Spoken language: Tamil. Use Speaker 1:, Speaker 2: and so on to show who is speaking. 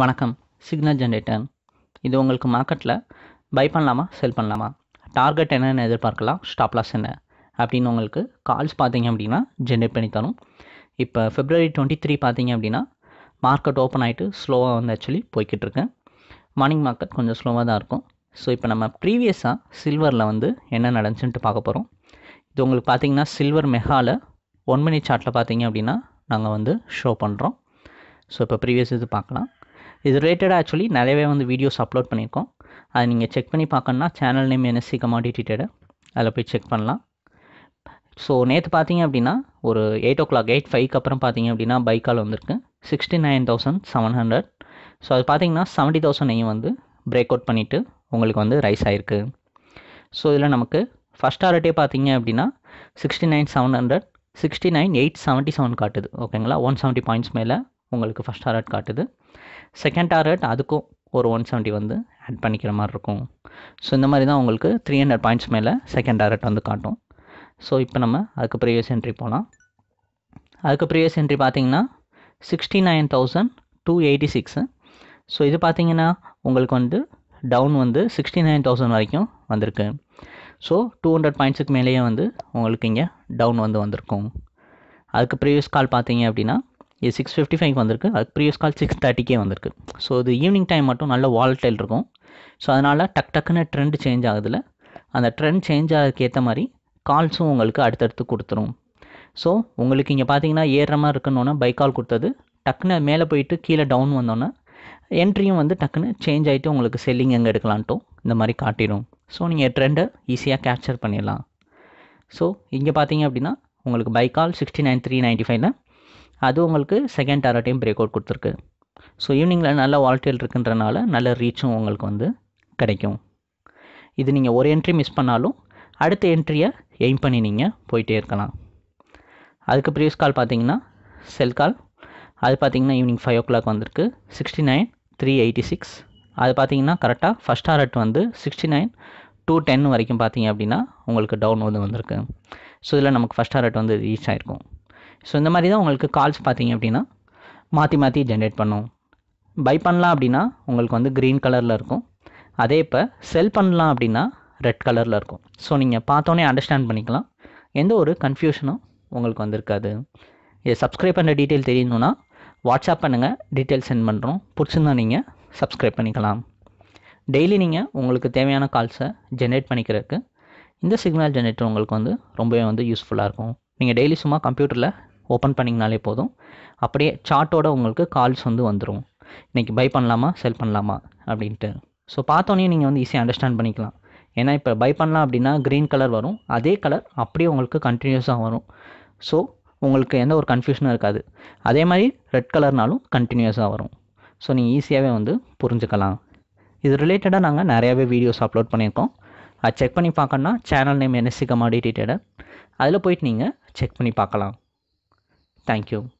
Speaker 1: வணக்கம் சிக்னல் ஜென்ரேட்டர் இது உங்களுக்கு மார்க்கெட்டில் பை பண்ணலாமா செல் பண்ணலாமா டார்கெட் என்னென்னு எதிர்பார்க்கலாம் ஸ்டாப் லாஸ் என்ன அப்படின்னு உங்களுக்கு கால்ஸ் பார்த்தீங்க அப்படின்னா ஜென்ரேட் பண்ணி தரும் இப்போ ஃபிப்ரவரி டுவெண்ட்டி த்ரீ பார்த்தீங்க அப்படின்னா மார்க்கெட் ஓப்பன் ஆகிட்டு ஸ்லோவாக வந்து ஆக்சுவலி போய்கிட்டு இருக்கேன் மார்னிங் மார்க்கெட் கொஞ்சம் ஸ்லோவாக தான் இருக்கும் ஸோ இப்போ நம்ம ப்ரீவியஸாக சில்வரில் வந்து என்ன நடந்துச்சுன்ட்டு பார்க்க போகிறோம் இது உங்களுக்கு பார்த்தீங்கன்னா சில்வர் மெகாவில் ஒன் மணி சார்ட்டில் பார்த்தீங்க அப்படின்னா நாங்கள் வந்து ஷோ பண்ணுறோம் ஸோ இப்போ ப்ரீவியஸ் இது பார்க்கலாம் இது ரிலேட்டடாக ஆக்சுவலி நிறையவே வந்து வீடியோஸ் அப்லோட் பண்ணியிருக்கோம் அதை நீங்கள் செக் பண்ணி பார்க்கணுன்னா channel name NSC commodity trader அதில் போய் செக் பண்ணலாம் ஸோ நேற்று பார்த்தீங்க அப்படின்னா ஒரு எயிட் ஓ கிளாக் எயிட் ஃபைவ்க்கு அப்புறம் பார்த்தீங்க அப்படின்னா பைக்கால் வந்திருக்கு sixty nine thousand seven hundred so அது பார்த்தீங்கன்னா செவன்ட்டி தௌசண்டையும் வந்து பிரேக் அவுட் பண்ணிவிட்டு உங்களுக்கு வந்து ரைஸ் ஆகிருக்கு ஸோ இதில் நமக்கு ஃபஸ்ட் ஆர்டே பார்த்தீங்க அப்படின்னா sixty nine seven hundred sixty nine eight seventy seven காட்டுது ஓகேங்களா ஒன் செவன்ட்டி பாயிண்ட்ஸ் மேலே உங்களுக்கு ஃபஸ்ட் ஆர்ட் காட்டுது செகண்ட் ஆர்ட் அதுக்கும் ஒரு ஒன் செவன்ட்டி வந்து ஆட் பண்ணிக்கிற மாதிரி இருக்கும் ஸோ இந்த மாதிரி தான் உங்களுக்கு த்ரீ ஹண்ட்ரட் பாயிண்ட்ஸ் மேலே செகண்ட் டாரட் வந்து காட்டும் ஸோ இப்போ நம்ம அதுக்கு ப்ரீவியஸ் என்ட்ரி போகலாம் அதுக்கு ப்ரீவியஸ் என்ட்ரி பார்த்தீங்கன்னா sixty nine thousand two eighty six so இது பார்த்தீங்கன்னா உங்களுக்கு வந்து டவுன் வந்து சிக்ஸ்டி நைன் தௌசண்ட் வரைக்கும் வந்திருக்கு ஸோ டூ ஹண்ட்ரட் பாயிண்ட்ஸுக்கு மேலேயே வந்து உங்களுக்கு இங்கே டவுன் வந்து வந்திருக்கும் அதுக்கு ப்ரீவியஸ் கால் பார்த்தீங்க அப்படின்னா இது சிக்ஸ் ஃபிஃப்டி ஃபைவ் வந்திருக்கு அது ப்ரீவியஸ் கால் சிக்ஸ் தேர்ட்டிக்கே வந்திருக்கு ஸோ இது ஈவினிங் டைம் மட்டும் நல்ல வால்டைல் இருக்கும் ஸோ அதனால் டக் டக்குன்னு ட்ரெண்ட் சேஞ்ச் ஆகுதுல அந்த ட்ரெண்ட் சேஞ்ச் ஆகிறதுக்கு ஏற்ற மாதிரி கால்ஸும் உங்களுக்கு அடுத்தடுத்து கொடுத்துரும் ஸோ உங்களுக்கு இங்கே பார்த்தீங்கன்னா ஏறுற மாதிரி இருக்கணுன்னா பை கால் கொடுத்தது டக்குன்னு மேலே போயிட்டு கீழே டவுன் வந்தோன்னே என்ட்ரியும் வந்து டக்குன்னு சேஞ்ச் ஆகிட்டு உங்களுக்கு செல்லிங் எங்கே எடுக்கலான்ட்டும் இந்த மாதிரி காட்டிடும் ஸோ நீங்கள் ட்ரெண்டை ஈஸியாக கேப்சர் பண்ணிடலாம் ஸோ இங்கே பார்த்தீங்க அப்படின்னா உங்களுக்கு கால் சிக்ஸ்டி நைன் த்ரீ நைன்ட்டி ஃபைவ்ல அது உங்களுக்கு செகண்ட் டாரட்டையும் பிரேக் அவுட் கொடுத்துருக்கு ஸோ ஈவினிங்கில் நல்ல வால்டேல் இருக்குன்றனால நல்ல ரீச்சும் உங்களுக்கு வந்து கிடைக்கும் இது நீங்கள் ஒரு என்ட்ரி மிஸ் பண்ணாலும் அடுத்த என்ட்ரியை எய்ம் பண்ணி நீங்கள் போயிட்டே இருக்கலாம் அதுக்கு ப்ரீவியஸ் கால் பார்த்தீங்கன்னா செல் கால் அது பார்த்தீங்கன்னா ஈவினிங் ஃபைவ் ஓ கிளாக் clock sixty nine three eighty six அது பார்த்தீங்கன்னா கரெக்டாக ஃபஸ்ட் டாரட் வந்து சிக்ஸ்டி நைன் டூ டென் வரைக்கும் பார்த்தீங்க அப்படின்னா உங்களுக்கு டவுன் வந்து வந்திருக்கு ஸோ இதில் நமக்கு ஃபஸ்ட் டாரட் வந்து ரீச் ஆகிருக்கும் ஸோ இந்த மாதிரி தான் உங்களுக்கு கால்ஸ் பார்த்தீங்க அப்படின்னா மாற்றி மாற்றி ஜென்ரேட் பண்ணும் பை பண்ணலாம் அப்படின்னா உங்களுக்கு வந்து க்ரீன் கலரில் இருக்கும் அதே இப்போ செல் பண்ணலாம் அப்படின்னா ரெட் கலரில் இருக்கும் ஸோ நீங்கள் பார்த்தோன்னே அண்டர்ஸ்டாண்ட் பண்ணிக்கலாம் எந்த ஒரு கன்ஃபியூஷனும் உங்களுக்கு வந்திருக்காது இதை சப்ஸ்கிரைப் பண்ணுற டீட்டெயில் தெரியணுன்னா வாட்ஸ்அப் பண்ணுங்கள் டீட்டெயில் சென்ட் பண்ணுறோம் பிடிச்சிருந்தா நீங்கள் சப்ஸ்கிரைப் பண்ணிக்கலாம் டெய்லி நீங்கள் உங்களுக்கு தேவையான கால்ஸை ஜென்ரேட் பண்ணிக்கிறதுக்கு இந்த சிக்னல் ஜென்ரேட்டர் உங்களுக்கு வந்து ரொம்பவே வந்து யூஸ்ஃபுல்லாக இருக்கும் நீங்கள் டெய்லி சும்மா கம்ப்யூட்டரில் ஓப்பன் பண்ணிங்கனாலே போதும் அப்படியே சார்ட்டோட உங்களுக்கு கால்ஸ் வந்து வந்துடும் இன்றைக்கி பை பண்ணலாமா செல் பண்ணலாமா அப்படின்ட்டு ஸோ பார்த்தோன்னே நீங்கள் வந்து ஈஸியாக அண்டர்ஸ்டாண்ட் பண்ணிக்கலாம் ஏன்னா இப்போ பை பண்ணலாம் அப்படின்னா க்ரீன் கலர் வரும் அதே கலர் அப்படியே உங்களுக்கு கண்டினியூஸாக வரும் ஸோ உங்களுக்கு எந்த ஒரு கன்ஃபியூஷனும் இருக்காது அதே மாதிரி ரெட் கலர்னாலும் கண்டினியூஸாக வரும் ஸோ நீங்கள் ஈஸியாகவே வந்து புரிஞ்சுக்கலாம் இது ரிலேட்டடாக நாங்கள் நிறையாவே வீடியோஸ் அப்லோட் பண்ணியிருக்கோம் அதை செக் பண்ணி பார்க்கணுன்னா channel name NSC commodity detailer அதில் போயிட்டு நீங்கள் செக் பண்ணி பார்க்கலாம் Thank you.